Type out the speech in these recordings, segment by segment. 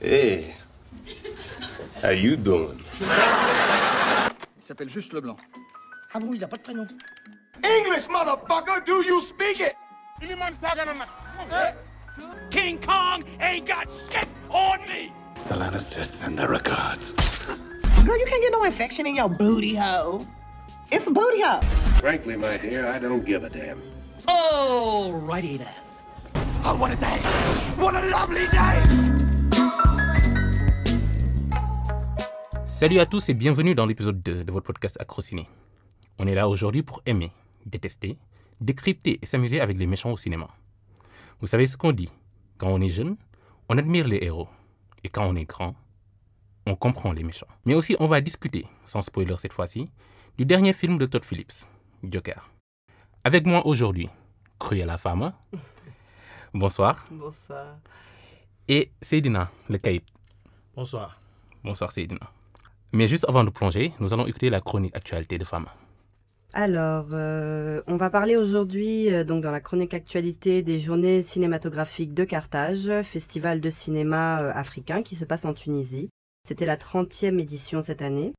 Hey, how you doing? Il s'appelle juste Leblanc. Ah bon, il n'a pas de prénom. English, motherfucker, do you speak it? King Kong ain't got shit on me! The Lannisters send their regards. Girl, you can't get no infection in your booty hole. It's a booty hole. Frankly, my dear, I don't give a damn. Alrighty then. Oh, what a day. What a lovely day! Salut à tous et bienvenue dans l'épisode 2 de votre podcast Acrociné. On est là aujourd'hui pour aimer, détester, décrypter et s'amuser avec les méchants au cinéma. Vous savez ce qu'on dit Quand on est jeune, on admire les héros. Et quand on est grand, on comprend les méchants. Mais aussi, on va discuter, sans spoiler cette fois-ci, du dernier film de Todd Phillips, Joker. Avec moi aujourd'hui, Cruella femme, Bonsoir. Bonsoir. Et Seydina, le caïd. Bonsoir. Bonsoir Seydina. Mais juste avant de plonger, nous allons écouter la chronique actualité de femmes. Alors, euh, on va parler aujourd'hui, euh, donc dans la chronique actualité, des journées cinématographiques de Carthage, festival de cinéma euh, africain qui se passe en Tunisie. C'était la 30e édition cette année.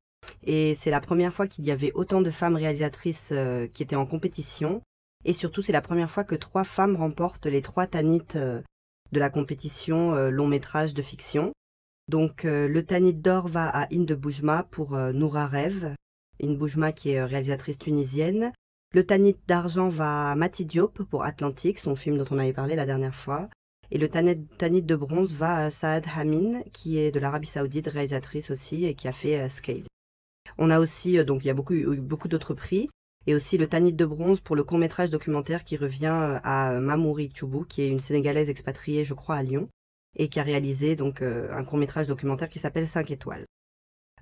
Et c'est la première fois qu'il y avait autant de femmes réalisatrices qui étaient en compétition. Et surtout, c'est la première fois que trois femmes remportent les trois tanites de la compétition long métrage de fiction. Donc euh, le Tanit d'or va à Inde Boujma pour euh, Noura Rev, Inde Boujma qui est euh, réalisatrice tunisienne. Le Tanit d'argent va à Mati Diop pour Atlantique, son film dont on avait parlé la dernière fois. Et le Tanit, de bronze va à Saad Hamin, qui est de l'Arabie Saoudite, réalisatrice aussi, et qui a fait Scale. On a aussi, donc il y a beaucoup, beaucoup d'autres prix, et aussi le Tanit de bronze pour le court-métrage documentaire qui revient à Mamouri Choubou, qui est une Sénégalaise expatriée, je crois, à Lyon et qui a réalisé donc euh, un court métrage documentaire qui s'appelle 5 étoiles.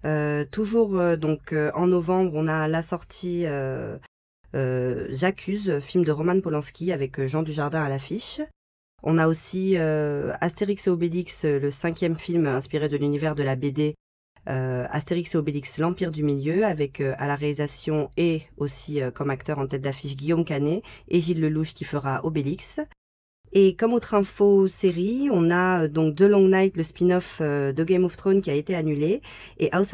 Euh, toujours euh, donc en novembre, on a la sortie J'accuse, film de Roman Polanski avec Jean Dujardin à l'affiche. On a aussi Astérix et Obélix, le cinquième film inspiré de l'univers de la BD Astérix et Obélix, l'Empire du Milieu, avec à la réalisation et aussi comme acteur en tête d'affiche Guillaume Canet et Gilles Lelouch qui fera Obélix. Et comme autre info série, on a euh, donc The Long Night, le spin-off euh, de Game of Thrones qui a été annulé, et House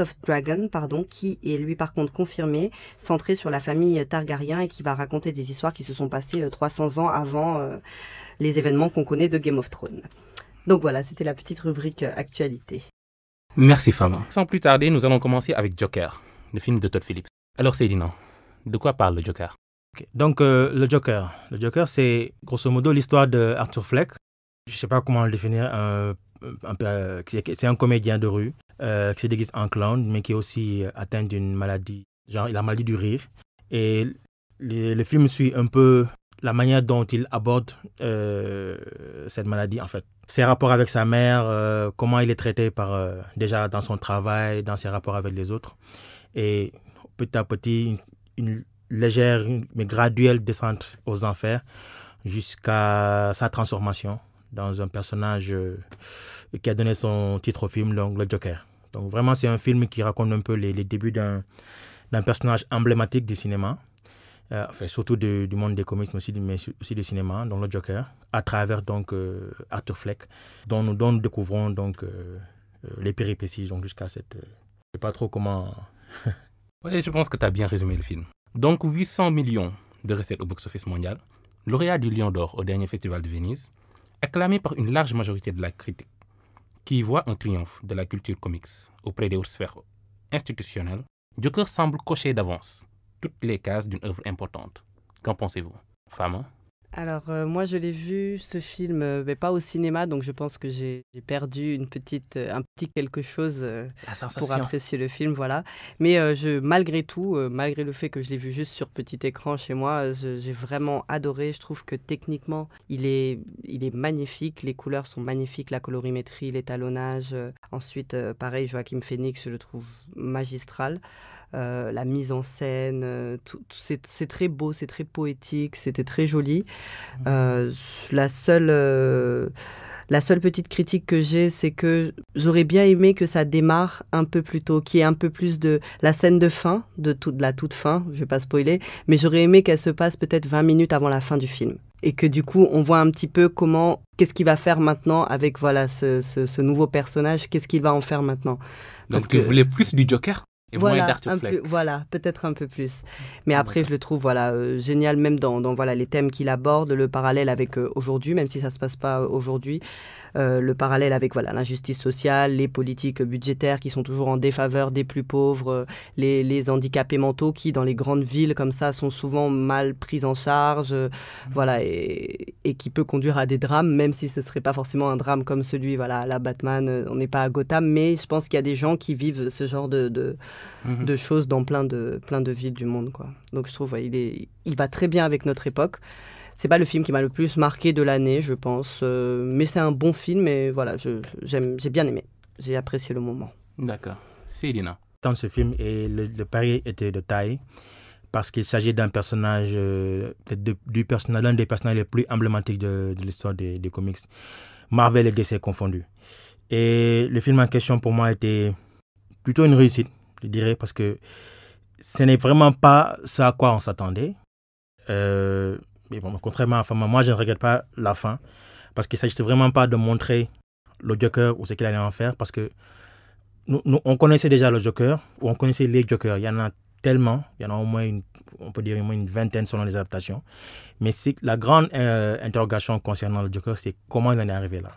of, Dragon, pardon, qui est lui par contre confirmé, centré sur la famille euh, Targaryen et qui va raconter des histoires qui se sont passées 300 ans avant les événements qu'on connaît de Game of Thrones. Donc voilà, c'était la petite rubrique actualité. Merci Fama. Sans plus tarder, nous allons commencer avec Joker, le film de Todd Phillips. Alors Céline, de quoi parle le Joker donc, euh, le Joker. Le Joker, c'est grosso modo l'histoire de Arthur Fleck. Je ne sais pas comment le définir. Un, euh, c'est un comédien de rue euh, qui se déguise en clown, mais qui est aussi atteint d'une maladie, genre il la maladie du rire. Et le, film suit un peu la manière dont il aborde cette maladie, en fait. Ses rapports avec sa mère, comment il est traité par, déjà dans son travail, dans ses rapports avec les autres. Et petit à petit, une, légère mais graduelle descente aux enfers jusqu'à sa transformation dans un personnage euh, qui a donné son titre au film, donc le Joker. Donc vraiment, c'est un film qui raconte un peu les, les débuts d'un personnage emblématique du cinéma, euh, surtout du monde des comics, mais aussi, mais aussi du cinéma, donc le Joker, à travers donc euh, Arthur Fleck, dont nous, dont découvrons donc euh, les péripéties jusqu'à cette... je ne sais pas trop comment... oui, je pense que tu as bien résumé le film. Donc 800 millions de recettes au box-office mondial, lauréat du Lion d'Or au dernier festival de Venise, acclamé par une large majorité de la critique, qui voit un triomphe de la culture comics auprès des hautes sphères institutionnelles, Joker semble cocher d'avance toutes les cases d'une œuvre importante. Qu'en pensez-vous Fama alors euh, moi je l'ai vu ce film, euh, mais pas au cinéma, donc je pense que j'ai perdu petite, euh, un petit quelque chose pour apprécier le film, voilà. Mais malgré tout, malgré le fait que je l'ai vu juste sur petit écran chez moi, j'ai vraiment adoré. Je trouve que techniquement il est, il est magnifique, les couleurs sont magnifiques, la colorimétrie, l'étalonnage. ensuite, pareil, Joachim Phoenix, je le trouve magistral. Euh, la mise en scène, euh, tout, c'est très beau, c'est très poétique, c'était très joli. Mmh. Euh, la seule... La seule petite critique que j'ai, c'est que j'aurais bien aimé que ça démarre un peu plus tôt, qu'il y ait un peu plus de la scène de fin, de, toute la toute fin, je vais pas spoiler, mais j'aurais aimé qu'elle se passe peut-être 20 minutes avant la fin du film. Et que du coup, on voit un petit peu comment, qu'est-ce qu'il va faire maintenant avec voilà ce, ce, nouveau personnage, qu'est-ce qu'il va en faire maintenant. Parce que vous voulez plus du Joker voilà, un voilà, peut-être un peu plus. Mais après, je le trouve voilà euh, génial, même dans, dans, voilà les thèmes qu'il aborde, le parallèle avec euh, aujourd'hui, même si ça se passe pas euh, aujourd'hui. Euh, le parallèle avec voilà l'injustice sociale, les politiques budgétaires qui sont toujours en défaveur des plus pauvres, euh, les, les, handicapés mentaux qui dans les grandes villes comme ça sont souvent mal pris en charge, euh, mmh. voilà et, qui peut conduire à des drames, même si ce ne serait pas forcément un drame comme celui voilà la Batman, on n'est pas à Gotham, mais je pense qu'il y a des gens qui vivent ce genre de, mmh. choses dans plein de plein de villes du monde quoi. Donc je trouve il va très bien avec notre époque c'est pas le film qui m'a le plus marqué de l'année, je pense. Euh, mais c'est un bon film et voilà, j'ai bien aimé. J'ai apprécié le moment. D'accord. Célina. Dans ce film, et le, pari était de taille parce qu'il s'agit d'un personnage, peut-être du personnage, l'un des personnages les plus emblématiques de, l'histoire des, comics. Marvel et DC confondus. Et le film en question pour moi était plutôt une réussite, je dirais, parce que ce n'est vraiment pas ce à quoi on s'attendait. Euh, mais contrairement à Fama, moi, je ne regrette pas la fin. Parce qu'il ne s'agissait vraiment pas de montrer le Joker ou ce qu'il allait en faire. Parce que nous, on connaissait déjà le Joker, ou on connaissait les Jokers. Il y en a tellement, il y en a au moins une, on peut dire au moins une vingtaine selon les adaptations. Mais la grande euh, interrogation concernant le Joker, c'est comment il en est arrivé là.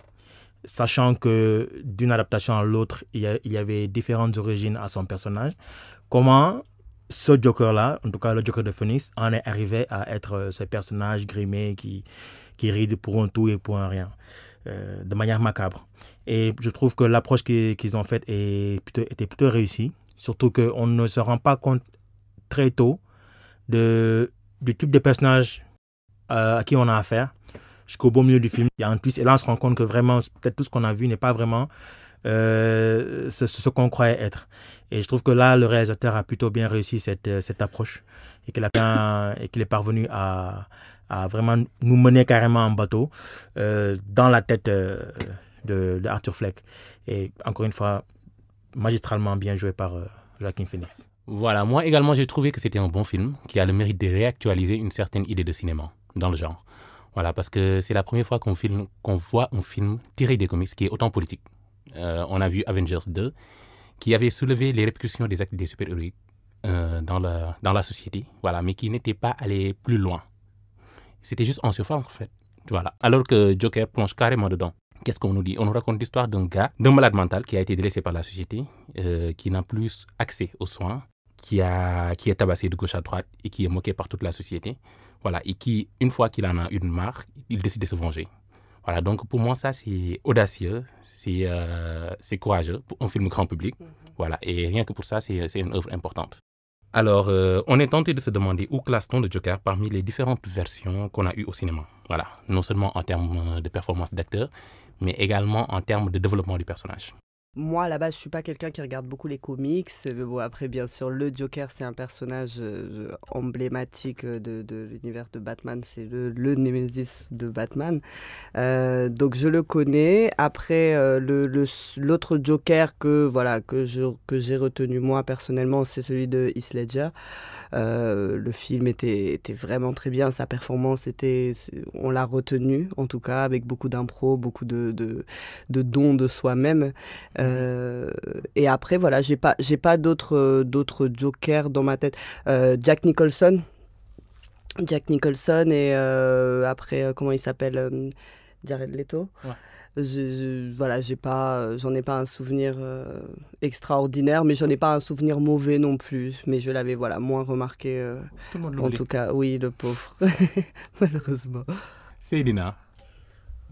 Sachant que d'une adaptation à l'autre, il, y avait différentes origines à son personnage. Comment ce Joker-là, en tout cas le Joker de Phoenix, en est arrivé à être euh, ce personnage grimé qui, qui ride pour un tout et pour un rien, euh, de manière macabre. Et je trouve que l'approche qu'ils ont faite plutôt, était plutôt réussie, surtout qu'on ne se rend pas compte très tôt de, du type de personnage euh, à qui on a affaire. Jusqu'au beau milieu du film, il y et là on se rend compte que vraiment, peut-être tout ce qu'on a vu n'est pas vraiment euh, ce qu'on croyait être. Et je trouve que là, le réalisateur a plutôt bien réussi cette, euh, cette approche et qu'il est parvenu à, à, vraiment nous mener carrément en bateau euh, dans la tête de, Arthur Fleck. Et encore une fois, magistralement bien joué par Joaquin Phoenix. Voilà, moi également j'ai trouvé que c'était un bon film qui a le mérite de réactualiser une certaine idée de cinéma dans le genre. Voilà, parce que c'est la première fois qu'on qu'on voit un film tiré des comics qui est autant politique. Euh, on a vu Avengers 2, qui avait soulevé les répercussions des actes des super-héros euh, dans, la, société, voilà, mais qui n'était pas allé plus loin. C'était juste en surface, en fait. Voilà. Alors que Joker plonge carrément dedans. Qu'est-ce qu'on nous dit On nous raconte l'histoire d'un gars, d'un malade mental qui a été délaissé par la société, euh, qui n'a plus accès aux soins, qui, est tabassé de gauche à droite et qui est moqué par toute la société. Voilà, et qui, une fois qu'il en a une marque, il décide de se venger. Voilà, donc pour moi, ça, c'est audacieux, c'est euh, courageux pour un film grand public. Mhm. Voilà, et rien que pour ça, c'est une œuvre importante. Alors, euh, on est tenté de se demander où classe-t-on le Joker parmi les différentes versions qu'on a eues au cinéma. Voilà, non seulement en termes de performance d'acteur, mais également en termes de développement du personnage. Moi, à la base, je suis pas quelqu'un qui regarde beaucoup les comics. Euh, bon, après, bien sûr, le Joker, c'est un personnage euh, emblématique euh, de, l'univers de Batman. C'est le, le Nemesis de Batman. donc, je le connais. Après, l'autre Joker que voilà que j'ai retenu moi personnellement, c'est celui de Heath Ledger. le film était, vraiment très bien. Sa performance était, on l'a retenu en tout cas, avec beaucoup d'impro, beaucoup de, de, de dons de soi-même. Euh, et après, voilà, j'ai pas, j'ai pas d'autres, euh, d'autres jokers dans ma tête. Euh, Jack Nicholson. Jack Nicholson et après, comment il s'appelle Jared Leto. Je, voilà, j'ai pas, j'en ai pas un souvenir extraordinaire, mais j'en ai pas un souvenir mauvais non plus. Mais je l'avais, voilà, moins remarqué. En tout cas, oui, le pauvre, malheureusement. C'est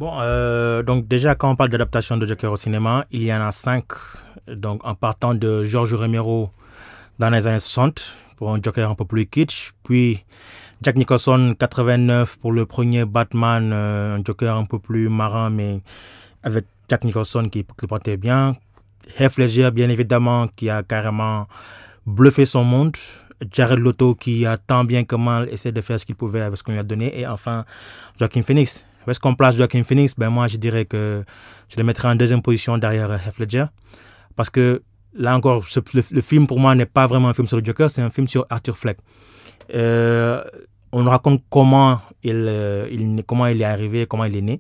Bon, euh, donc déjà, quand on parle d'adaptation de Joker au cinéma, il y en a cinq. Donc, en partant de George Romero dans les années 60 pour un Joker un peu plus kitsch, puis Jack Nicholson 89 pour le premier Batman, euh, un Joker un peu plus marrant, mais avec Jack Nicholson qui, portait bien. Heath Ledger, bien évidemment, qui a carrément bluffé son monde. Jared Lotto qui a tant bien que mal essayé de faire ce qu'il pouvait avec ce qu'on lui a donné. Et enfin, Joaquin Phoenix qu'on place Joaquin Phoenix, ben moi je dirais que je le mettrais en deuxième position derrière euh, Heath Ledger. Parce que là encore, le, film pour moi n'est pas vraiment un film sur le Joker, c'est un film sur Arthur Fleck. Euh, on raconte comment il, euh, il, comment il est arrivé, comment il est né.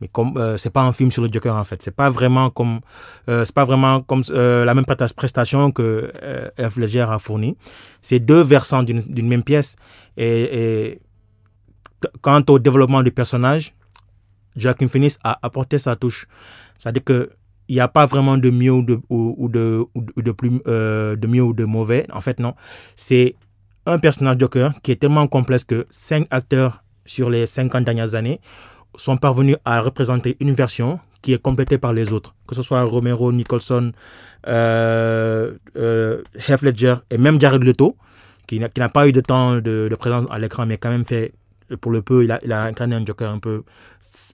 Mais comme n'est euh, c'est pas un film sur le Joker en fait, c'est pas vraiment comme c'est pas vraiment comme la même prestation que F. Ledger a fournie. C'est deux versants d'une même pièce et, et quant au développement du personnage, Joaquin Phoenix a apporté sa touche. C'est-à-dire que il n'y a pas vraiment de mieux ou de, ou, de, de, plus, euh, de mieux ou de mauvais. En fait, non. C'est un personnage Joker qui est tellement complexe que cinq acteurs sur les 50 dernières années sont parvenus à représenter une version qui est complétée par les autres, que ce soit Romero, Nicholson, euh, euh Heath Ledger et même Jared Leto, qui n'a pas eu de temps de, de présence à l'écran, mais quand même fait pour le peu, il a, incarné un Joker un peu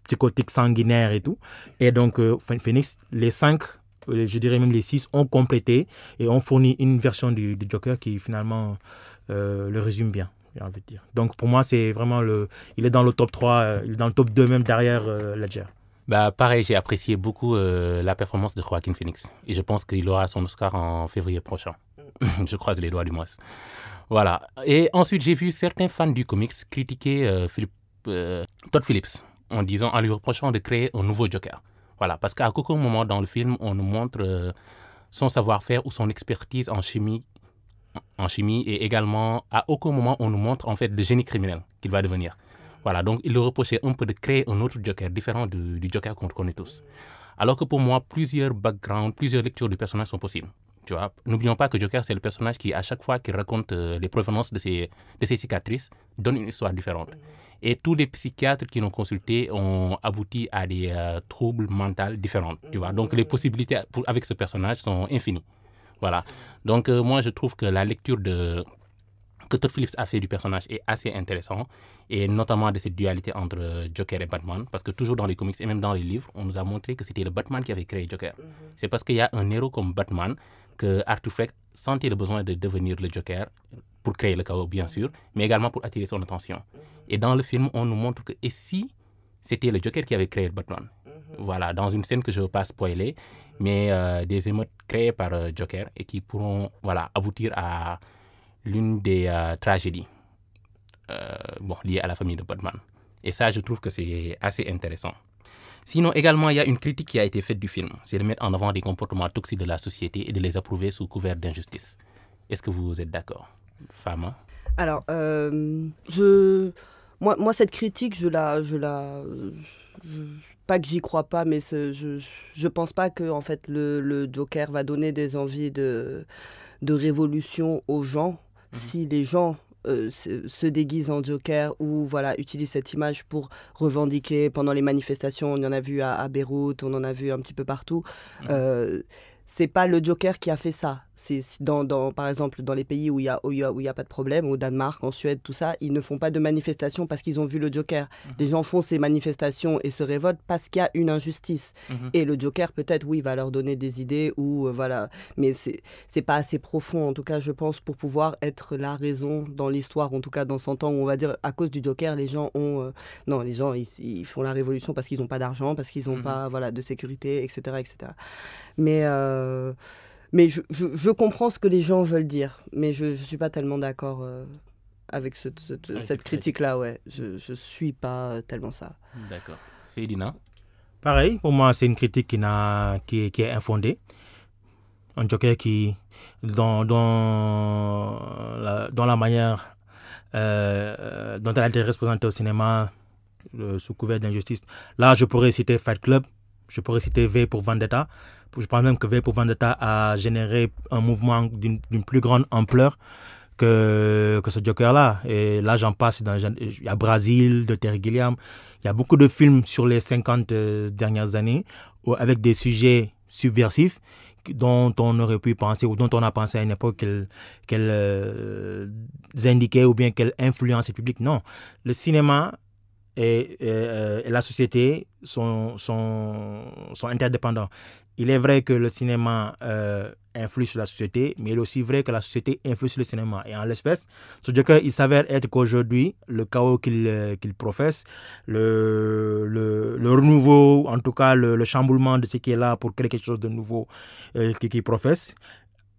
psychotique, sanguinaire et tout. Et donc, euh, Phoenix, les cinq, euh, je dirais même les six, ont complété et ont fourni une version du, Joker qui finalement euh, le résume bien. Envie dire. Donc pour moi, c'est vraiment le. Il est dans le top 3, dans le top 2 même derrière Ledger. Bah, pareil, j'ai apprécié beaucoup la performance de Joaquin Phoenix. Et je pense qu'il aura son Oscar en février prochain. je croise les doigts du mois. Voilà. Et ensuite, j'ai vu certains fans du comics critiquer euh, euh, Todd Phillips en disant, en lui reprochant de créer un nouveau Joker. Voilà, parce qu'à aucun moment dans le film, on nous montre euh, son savoir-faire ou son expertise en chimie, en chimie, et également, à aucun moment, on nous montre en fait le génie criminel qu'il va devenir. Voilà, donc il le reprochait un peu de créer un autre Joker différent du Joker qu'on connaît tous. Alors que pour moi, plusieurs backgrounds, plusieurs lectures du personnage sont possibles. Tu n'oublions pas que Joker, c'est le personnage qui, à chaque fois qu'il raconte euh, les provenances de ses, cicatrices, donne une histoire différente. Et tous les psychiatres qui l'ont consulté ont abouti à des euh, troubles mentaux différents. Tu vois, donc les possibilités avec ce personnage sont infinies. Voilà. Donc, euh, moi, je trouve que la lecture de, que Todd Phillips a fait du personnage est assez intéressant, et notamment de cette dualité entre Joker et Batman, parce que toujours dans les comics et même dans les livres, on nous a montré que c'était le Batman qui avait créé Joker. Mm-hmm. C'est parce qu'il y a un héros comme Batman que Arthur Fleck le besoin de devenir le Joker pour créer le chaos, bien sûr, mais également pour attirer son attention. Et dans le film, on nous montre que et si c'était le Joker qui avait créé Batman Voilà, dans une scène que je ne veux pas spoiler, mais euh, des émeutes créées par euh, Joker et qui pourront voilà, aboutir à l'une des euh, tragédies bon, liées à la famille de Batman. Et ça, je trouve que c'est assez intéressant. Sinon, également, il y a une critique qui a été faite du film. C'est de mettre en avant des comportements toxiques de la société et de les approuver sous couvert d'injustice. Est-ce que vous êtes d'accord, Fama Alors, euh, je... Moi, moi, cette critique, je la... Je la... pas que j'y crois pas, mais je, je pense pas que en fait le, le, Joker va donner des envies de, de révolution aux gens. Mhm. Si les gens euh, se, déguise en Joker ou voilà, utilisent cette image pour revendiquer pendant les manifestations. On en a vu à, Beyrouth, on en a vu un petit peu partout. Mmh. Euh, c'est pas le Joker qui a fait ça. C'est dans, dans, par exemple, dans les pays où il n'y a, a, a pas de problème, au Danemark, en Suède, tout ça, ils ne font pas de manifestations parce qu'ils ont vu le Joker. Mhm. Les gens font ces manifestations et se révoltent parce qu'il y a une injustice. Mhm. Et le Joker, peut-être, oui, va leur donner des idées ou euh, voilà. Mais c'est n'est pas assez profond, en tout cas, je pense, pour pouvoir être la raison dans l'histoire, en tout cas, dans 100 ans, où on va dire à cause du Joker, les gens ont. Euh, non, les gens, ils, font la révolution parce qu'ils n'ont pas d'argent, parce qu'ils n'ont mhm. pas voilà, de sécurité, etc. etc. Mais. Euh, mais je, je, comprends ce que les gens veulent dire, mais je ne suis pas tellement d'accord euh, avec ah, cette critique-là, ouais. Je ne suis pas euh, tellement ça. D'accord. Célina Pareil, pour moi, c'est une critique qui, n'a, qui, qui est infondée. Un joker qui, dans, dans, la, dans la manière euh, dont elle a été représentée au cinéma, sous couvert d'injustice. Là, je pourrais citer Fight Club, je pourrais citer V pour Vendetta, je pense même que Vépo pour Vendetta a généré un mouvement d'une plus grande ampleur que, que ce Joker-là. Et là, j'en passe. Dans, il y a Brasil de Terry Gilliam. Il y a beaucoup de films sur les 50 euh, dernières années avec des sujets subversifs dont on aurait pu penser ou dont on a pensé à une époque qu'elles euh, indiquaient ou bien qu'elles influençaient le public. Non. Le cinéma euh, et, la société sont, sont, sont, interdépendants. Il est vrai que le cinéma euh, influe sur la société, mais il est aussi vrai que la société influe sur le cinéma. Et en l'espèce, ce Joker, il s'avère être qu'aujourd'hui, le chaos euh, qu'il professe, le, le, le, renouveau, en tout cas le, le, chamboulement de ce qui est là pour créer quelque chose de nouveau qu'il professe,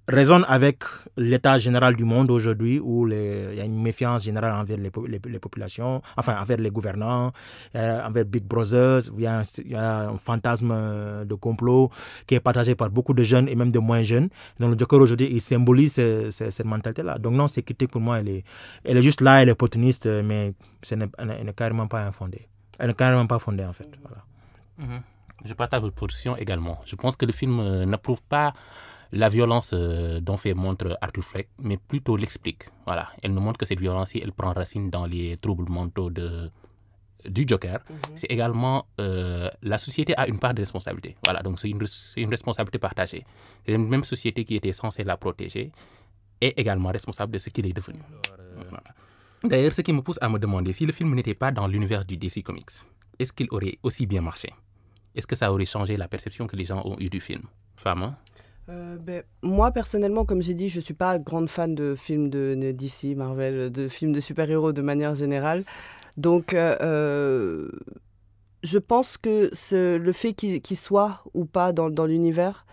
résonne avec l'état général du monde aujourd'hui où il y a une méfiance générale envers les, populations, enfin envers les gouvernants, euh, envers Big Brothers. Il y, a un, il y, a un, fantasme euh, de complot qui est partagé par beaucoup de jeunes et même de moins jeunes. Donc le Joker aujourd'hui, il symbolise cette mentalité-là. Donc non, c'est critique pour moi, elle est, est juste là, elle est opportuniste, mais ce n'est, elle n'est carrément pas fondée. Elle n'est carrément pas fondée en fait. Voilà. Mm-hmm. Je partage votre position également. Je pense que le film euh, n'approuve pas la violence euh, dont fait montre Arthur Fleck, mais plutôt l'explique. Voilà, elle nous montre que cette violence elle prend racine dans les troubles mentaux de, du Joker. Mhm. C'est également euh, la société a une part de responsabilité. Voilà, donc c'est une, responsabilité partagée. C'est une même société qui était censée la protéger est également responsable de ce qu'il est devenu. Euh, D'ailleurs, ce qui me pousse à me demander si le film n'était pas dans l'univers du DC Comics, est-ce qu'il aurait aussi bien marché Est-ce que ça aurait changé la perception que les gens ont eue du film Femme hein euh, ben, moi personnellement, comme j'ai dit, je ne suis pas grande fan de films de, DC, Marvel, de films de super-héros de manière générale. Donc, euh, euh, je pense que le fait qu'il soit ou pas dans, l'univers,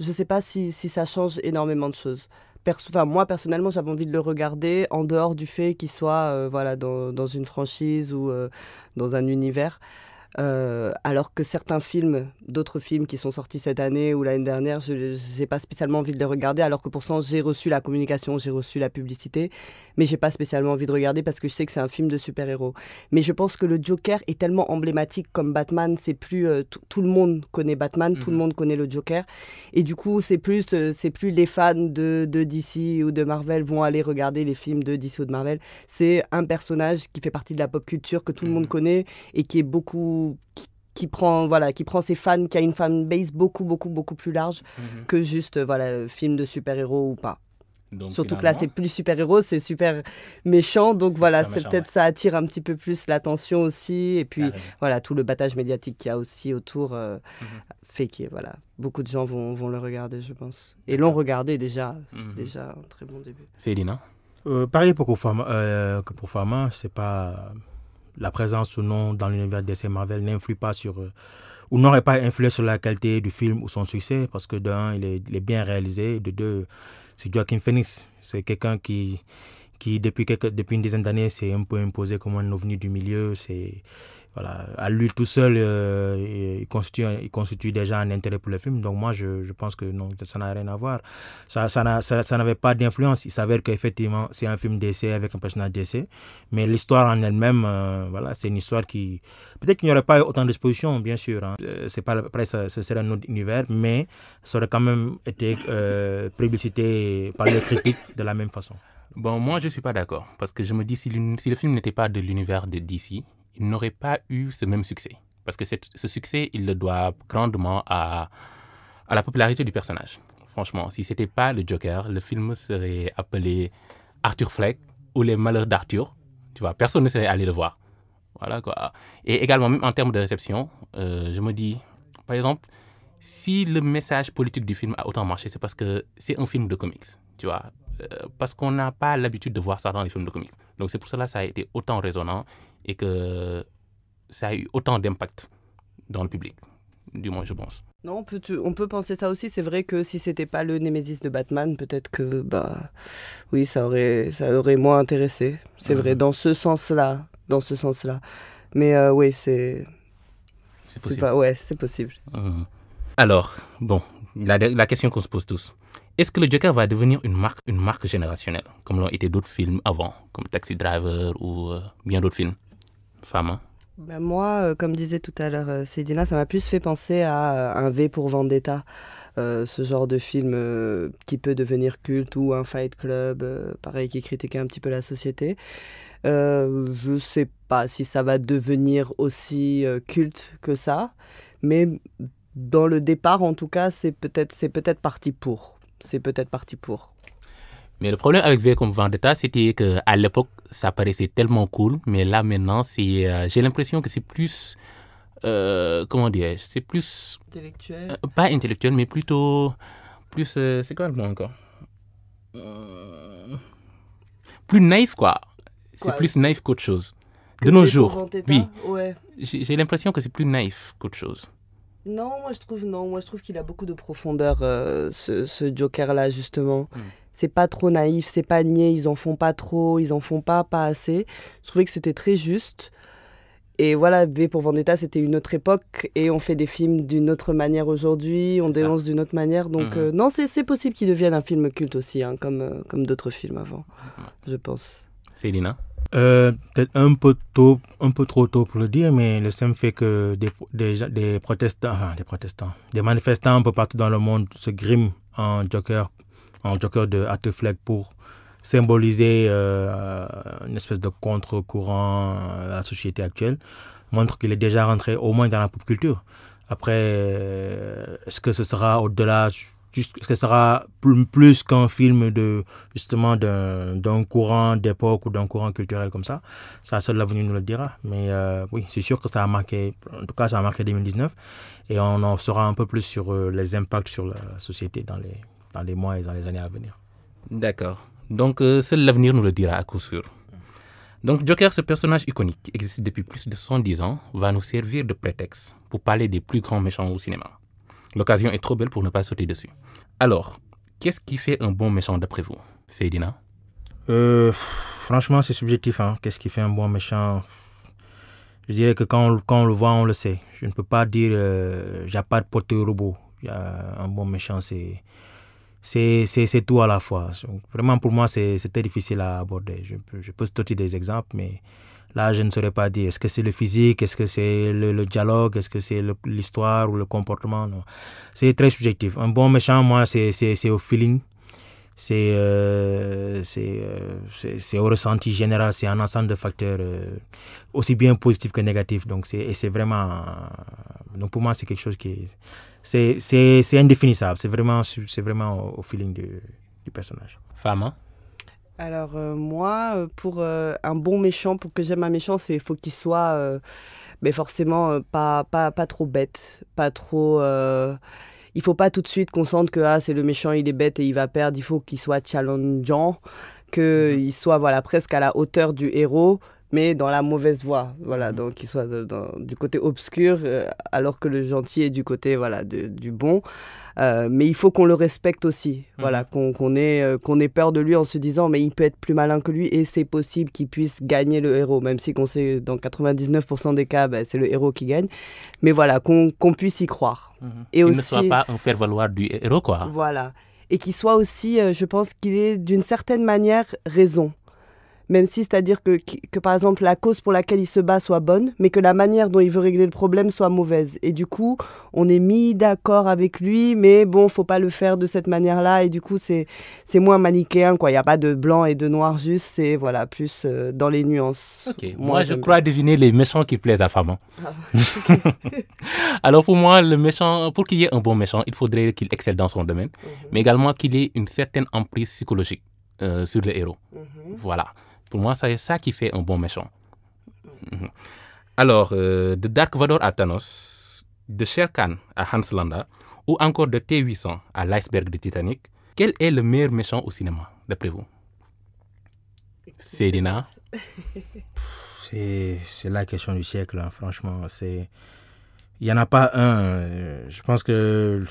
je ne sais pas si, ça change énormément de choses. Perso moi personnellement, j'avais envie de le regarder en dehors du fait qu'il soit voilà, dans, une franchise ou dans un univers. Euh, alors que certains films, d'autres films qui sont sortis cette année ou l'année dernière, je n'ai pas spécialement envie de les regarder, alors que pour pourtant j'ai reçu la communication, j'ai reçu la publicité, mais j'ai pas spécialement envie de regarder parce que je sais que c'est un film de super-héros. Mais je pense que le Joker est tellement emblématique comme Batman, c'est plus euh, tout le monde connaît Batman, tout le mhm. monde connaît le Joker, et du coup c'est plus euh, c'est plus les fans de, de DC ou de Marvel vont aller regarder les films de DC ou de Marvel. C'est un personnage qui fait partie de la pop culture que tout le monde mhm. connaît et qui est beaucoup qui prend voilà qui prend ses fans qui a une fanbase beaucoup beaucoup beaucoup plus large mhm. que juste euh, voilà film de super héros ou pas Surtout que là, c'est plus super-héros, c'est super méchant. Donc voilà, c'est peut-être ça attire un petit peu plus l'attention aussi. Et puis voilà, tout le battage médiatique qu'il y a aussi autour fait euh, mhm. fait que voilà, beaucoup de gens vont, vont le regarder, je pense. Et l'ont regardé déjà. Mhm. Déjà un très bon début. Céline hein. euh, Pareil pour Kofama. Euh, que pour Fama, c'est pas la présence ou non dans l'univers DC Marvel n'influe pas sur euh, ou n'aurait pas influé sur la qualité du film ou son succès parce que d'un il, est, bien réalisé, de deux c'est Joaquin Phoenix, c'est quelqu'un qui qui depuis quelques, depuis une dizaine d'années s'est un peu imposé comme un ovni du milieu, c'est voilà, à lui tout seul, euh, il, constitue, il constitue déjà un intérêt pour le film. Donc moi, je, je pense que non, ça n'a rien à voir. Ça, ça, n'avait pas d'influence. Il s'avère qu'effectivement, c'est un film d'essai avec un personnage d'essai. Mais l'histoire en elle-même, euh, voilà, c'est une histoire qui... Peut-être qu'il n'y aurait pas autant d'exposition, bien sûr. Hein. Euh, c'est pas, après, ce serait un autre univers, mais ça aurait quand même été euh, publicité par les critiques de la même façon. Bon, moi, je ne suis pas d'accord. Parce que je me dis, si si le film n'était pas de l'univers de DC, il n'aurait pas eu ce même succès. Parce que ce succès, il le doit grandement à, à la popularité du personnage. Franchement, si c'était pas le Joker, le film serait appelé Arthur Fleck ou Les Malheurs d'Arthur. Tu vois, personne ne serait allé le voir. Voilà quoi. Et également, même en termes de réception, euh, je me dis, par exemple, si le message politique du film a autant marché, c'est parce que c'est un film de comics. Tu vois, euh, parce qu'on n'a pas l'habitude de voir ça dans les films de comics. Donc c'est pour cela que ça a été autant résonnant et que ça a eu autant d'impact dans le public, du moins je pense. Non, on peut, penser ça aussi. C'est vrai que si c'était pas le Némésis de Batman, peut-être que bah oui, ça aurait, ça aurait moins intéressé. C'est vrai mhm. dans ce sens-là, dans ce sens-là. Mais euh, oui, c'est c'est possible. ouais, c'est possible. Mhm. Alors, bon, la, la question qu'on se pose tous. Est-ce que le Joker va devenir une marque, une marque générationnelle, comme l'ont été d'autres films avant, comme Taxi Driver ou euh, bien d'autres films femme hein. ben, Moi, euh, comme disait tout à l'heure euh, Cédina, ça m'a plus fait penser à euh, un V pour Vendetta. ce genre de film qui peut devenir culte ou un Fight Club, pareil, qui critiquait un petit peu la société. je ne sais pas si ça va devenir aussi culte que ça, mais dans le départ, en tout cas, c'est peut-être c'est peut-être parti pour. C'est peut-être parti pour. Mais le problème avec V comme Vendetta, c'était qu'à l'époque, ça paraissait tellement cool, mais là maintenant, euh, j'ai l'impression que c'est plus. Euh, comment comment je C'est plus. Intellectuel euh, Pas intellectuel, mais plutôt. Plus. c'est quoi le mot encore Plus naïf, quoi. C'est plus naïf qu'autre chose. de nos jours. Oui. J'ai l'impression que c'est plus naïf qu'autre chose. Non, moi je trouve non. Moi je trouve qu'il a beaucoup de profondeur, ce, Joker-là, justement. Hmm c'est pas trop naïf, c'est pas nier, ils en font pas trop, ils en font pas, pas assez. Je trouvais que c'était très juste. Et voilà, V pour Vendetta, c'était une autre époque et on fait des films d'une autre manière aujourd'hui, on dénonce d'une autre manière. Donc, mhm. euh, non, c'est possible qu'il devienne un film culte aussi, hein, comme, euh, comme d'autres films avant, je pense. Céline hein euh, Peut-être un, peu tôt, un peu trop tôt pour le dire, mais le simple fait que des, des, protestants, des protestants, des manifestants un peu partout dans le monde se griment en Joker un joker de hattefleck pour symboliser euh, une espèce de contre-courant à euh, la société actuelle, montre qu'il est déjà rentré au moins dans la pop culture. Après, euh, est-ce que ce sera au-delà, est-ce que ce sera plus qu'un film de, justement d'un courant d'époque ou d'un courant culturel comme ça Ça, seul l'avenir nous le dira. Mais oui, c'est sûr que ça a marqué, en tout cas, ça a marqué 2019 et on en saura un peu plus sur les impacts sur la société dans les dans les mois et dans les années à venir. D'accord. Donc, euh, seul l'avenir nous le dira à coup sûr. Donc, Joker, ce personnage iconique qui existe depuis plus de 110 ans, va nous servir de prétexte pour parler des plus grands méchants au cinéma. L'occasion est trop belle pour ne pas sauter dessus. Alors, qu'est-ce qui fait un bon méchant d'après vous, Seydina euh, Franchement, c'est subjectif. Hein. Qu'est-ce qui fait un bon méchant Je dirais que quand on, le voit, on le sait. Je ne peux pas dire, euh, j'ai pas de portée robot. un bon méchant, c'est c'est tout à la fois. vraiment, pour moi, c'était difficile à aborder. Je, je peux citer des exemples, mais là, je ne saurais pas dire. Est-ce que c'est le physique Est-ce que c'est le, le, dialogue Est-ce que c'est l'histoire ou le comportement C'est très subjectif. Un bon méchant, moi, c'est au feeling. C'est euh, euh au ressenti général, c'est un ensemble de facteurs euh, aussi bien positifs que négatifs. Donc, c'est vraiment. Euh, donc, pour moi, c'est quelque chose qui c'est indéfinissable. C'est vraiment, vraiment au feeling du, du personnage. Femme, Alors euh, moi, euh, pour euh, un bon méchant, pour que j'aime un méchant, il faut qu'il soit, mais ben forcément pas, pas, pas trop bête, pas trop. il faut pas tout de suite qu'on sente que ah c'est le méchant, il est bête et il va perdre. Il faut qu'il soit challengeant, qu'il mhm. soit voilà presque à la hauteur du héros mais dans la mauvaise voie. Voilà, mm. donc qu'il soit du côté obscur, euh, alors que le gentil est du côté voilà du bon. Euh, mais il faut qu'on le respecte aussi, mm-hmm. voilà, qu'on ait, euh, qu'on ait peur de lui en se disant mais il peut être plus malin que lui et c'est possible qu'il puisse gagner le héros, même si qu'on sait dans 99% des cas ben, c'est le héros qui gagne, mais voilà qu'on puisse y croire. Mm-hmm. Et il ne soit pas en faire valoir du héros quoi. Voilà, et qu'il soit aussi, je pense qu'il est d'une certaine manière raison même si c'est-à-dire que, que, par exemple la cause pour laquelle il se bat soit bonne, mais que la manière dont il veut régler le problème soit mauvaise. Et du coup, on est mis d'accord avec lui, mais bon, faut pas le faire de cette manière-là. Et du coup, c'est c'est moins manichéen quoi. Il y a pas de blanc et de noir juste, c'est voilà plus euh, dans les nuances. Moi, je crois deviner les méchants qui plaisent à Fama. Ah. Alors pour moi, le méchant, pour qu'il y ait un bon méchant, il faudrait qu'il excelle dans son domaine, mhm. mais également qu'il ait une certaine emprise psychologique euh, sur le héros. Mhm. Voilà. Pour moi, c'est ça qui fait un bon méchant. Mhm. Alors, de euh, Dark Vador à Thanos, de Shere Khan à Hans Landa, ou encore de T-800 à l'iceberg de Titanic, quel est le meilleur méchant au cinéma, d'après vous Serena C'est la question du siècle, hein, franchement. Il n'y en a pas un. Euh, je pense que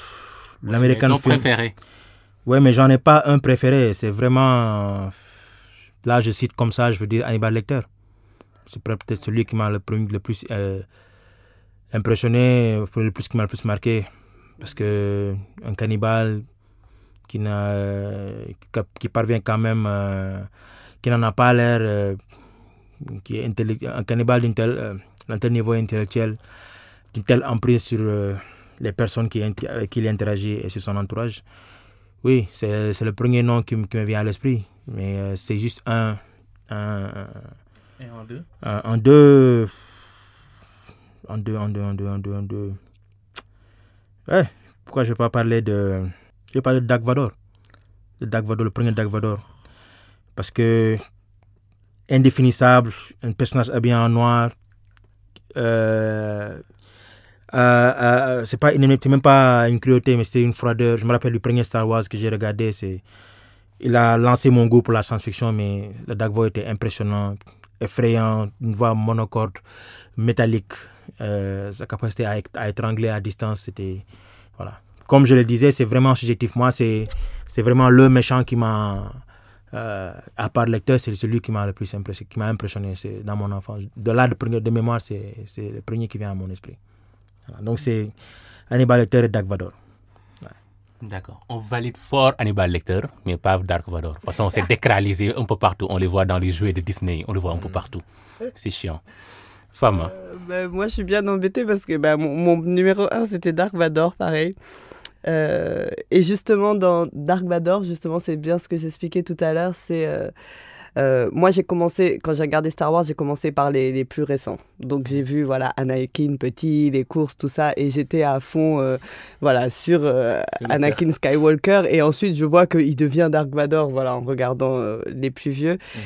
l'américain... Mon préféré. Oui, mais j'en ai pas un préféré. C'est vraiment... Là, je cite comme ça, je veux dire Hannibal Lecter. C'est peut-être celui qui m'a le, plus euh, impressionné, le plus qui m'a le plus marqué. Parce que un cannibale qui, euh, parvient quand même, euh, qui n'en a pas l'air, qui est un cannibale d'un tel, niveau intellectuel, d'une telle emprise sur les personnes qui, avec qui il interagit et sur son entourage. Oui, c'est le premier nom qui me vient à l'esprit. Mais euh, c'est juste un. Un, Et en deux un, euh, en deux. En deux, en deux, en deux, en deux, en deux. Ouais, pourquoi je ne vais pas parler de. Je vais parler de Dag Vador. Le le premier Dag Vador. Parce que. Indéfinissable, un personnage habillé en noir. Euh, euh, euh c'est pas même pas une cruauté mais c'est une froideur je me rappelle du premier Star Wars que j'ai regardé c'est il a lancé mon goût pour la science-fiction, mais le Vador était impressionnant, effrayant, une voix monocorde, métallique. Euh, sa capacité à, étrangler à distance, c'était. Voilà. Comme je le disais, c'est vraiment subjectif. Moi, c'est vraiment le méchant qui m'a. Euh, à part le lecteur, c'est celui qui m'a le plus impressionné, qui m'a impressionné dans mon enfance. De là, de, mémoire, c'est le premier qui vient à mon esprit. Donc, c'est Hannibal Lecter et Dag Vador. D'accord. On valide fort Hannibal Lecter, mais pas Dark Vador. De toute façon, on s'est décralisé un peu partout. On les voit dans les jouets de Disney, on les voit un peu mm. partout. C'est chiant. Femme. Euh, ben, moi, je suis bien embêtée parce que ben mon, numéro 1, c'était Dark Vador, pareil. Euh, et justement, dans Dark Vador, justement, c'est bien ce que j'expliquais tout à l'heure, c'est... Euh, euh, moi, j'ai commencé, quand j'ai regardé Star Wars, j'ai commencé par les, plus récents. Donc, j'ai vu, voilà, Anakin petit, les courses, tout ça, et j'étais à fond, euh, voilà, sur euh, Anakin Skywalker. Et ensuite, je vois qu'il devient Dark Vador, voilà, en regardant les plus vieux. Mhm.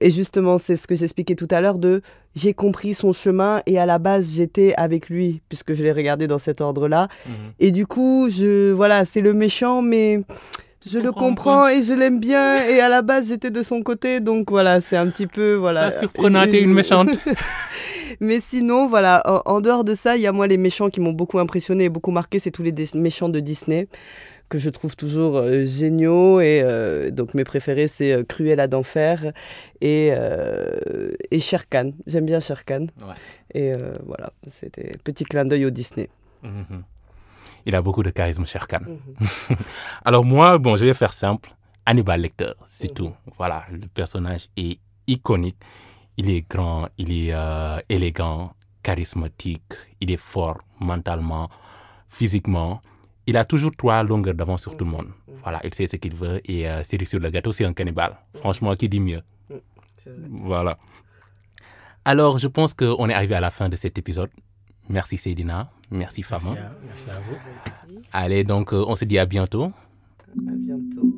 Et, justement, c'est ce que j'expliquais tout à l'heure de j'ai compris son chemin et à la base j'étais avec lui puisque je l'ai regardé dans cet ordre-là. Mhm. Et du coup, je voilà, c'est le méchant mais je le comprends et je l'aime bien. Et à la base, j'étais de son côté. Donc voilà, c'est un petit peu. Voilà. Ah, surprenante et une méchante. Mais sinon, voilà, en, dehors de ça, il y a moi les méchants qui m'ont beaucoup impressionné et beaucoup marqué. C'est tous les méchants de Disney que je trouve toujours euh, géniaux. Et euh, donc mes préférés, c'est cruel euh, Cruella d'enfer et, et Khan. J'aime bien Sherkan. Ouais. Et voilà, c'était petit clin d'œil au Disney. Mm-hmm. Il a beaucoup de charisme, cher Khan. Mhm. Alors moi, bon, je vais faire simple. Hannibal Lecter, c'est mhm. tout. Voilà, le personnage est iconique. Il est grand, il est euh, élégant, charismatique, il est fort mentalement, physiquement. Il a toujours trois longueurs d'avance sur tout le mhm. monde. Voilà, il sait ce qu'il veut et euh, c'est c'est sur le gâteau, c'est un cannibale. Franchement, qui dit mieux Voilà. Alors, je pense qu'on est arrivé à la fin de cet épisode. Merci Sédina. Merci, Fama. Merci à, vous. Allez, donc, euh, on se dit à bientôt. À bientôt.